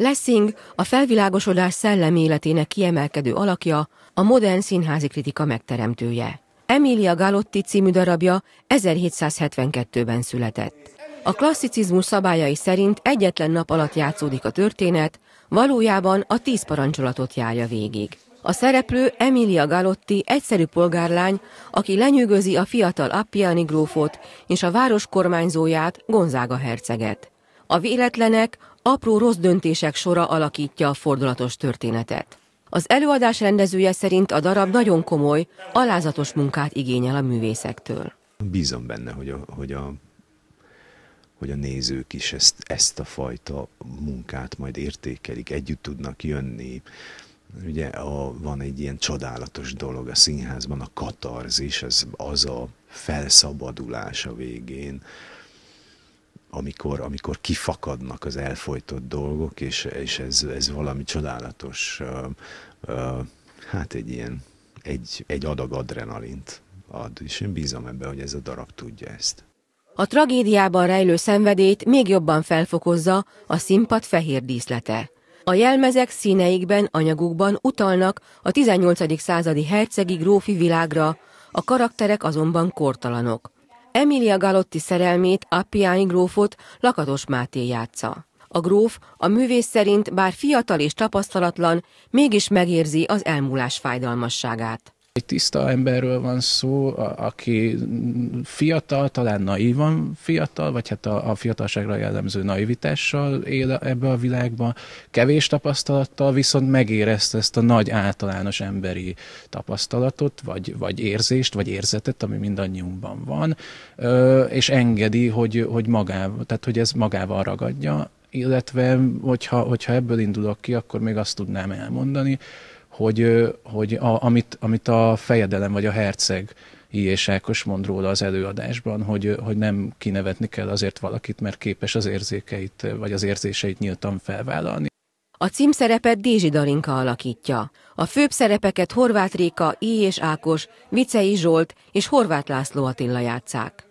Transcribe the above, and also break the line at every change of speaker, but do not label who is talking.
Lessing a felvilágosodás szelleméletének kiemelkedő alakja, a modern színházi kritika megteremtője. Emilia Galotti című darabja 1772-ben született. A klasszicizmus szabályai szerint egyetlen nap alatt játszódik a történet, valójában a tíz parancsolatot járja végig. A szereplő Emilia Galotti egyszerű polgárlány, aki lenyűgözi a fiatal Appiani grófot és a város kormányzóját, Gonzága herceget. A véletlenek, apró rossz döntések sora alakítja a fordulatos történetet. Az előadás rendezője szerint a darab nagyon komoly, alázatos munkát igényel a művészektől.
Bízom benne, hogy a, hogy a, hogy a nézők is ezt, ezt a fajta munkát majd értékelik, együtt tudnak jönni. Ugye a, van egy ilyen csodálatos dolog a színházban, a katarzis, ez az a felszabadulás a végén, amikor, amikor kifakadnak az elfolytott dolgok, és, és ez, ez valami csodálatos, uh, uh, hát egy ilyen, egy, egy adag adrenalint ad, és én bízom ebben, hogy ez a darab tudja ezt.
A tragédiában rejlő szenvedét még jobban felfokozza a színpad fehér díszlete. A jelmezek színeikben, anyagukban utalnak a 18. századi hercegi grófi világra, a karakterek azonban kortalanok. Emilia Galotti szerelmét, Appiani grófot Lakatos Máté játsza. A gróf a művész szerint bár fiatal és tapasztalatlan, mégis megérzi az elmúlás fájdalmasságát.
Egy tiszta emberről van szó, a, aki fiatal, talán naívan fiatal, vagy hát a, a fiatalságra jellemző naivitással él ebbe a világban, kevés tapasztalattal, viszont megérezte ezt a nagy általános emberi tapasztalatot, vagy, vagy érzést, vagy érzetet, ami mindannyiunkban van, és engedi, hogy, hogy magával, tehát hogy ez magával ragadja, illetve hogyha, hogyha ebből indulok ki, akkor még azt tudnám elmondani, hogy, hogy a, amit, amit a fejedelem vagy a herceg és Ákos mond róla az előadásban, hogy, hogy nem kinevetni kell azért valakit, mert képes az érzékeit vagy az érzéseit nyíltan
felvállalni. A címszerepet Dézsi Darinka alakítja. A főbb szerepeket Horváth Réka, I. és Ákos, Vicei Zsolt és Horváth László Attila játszák.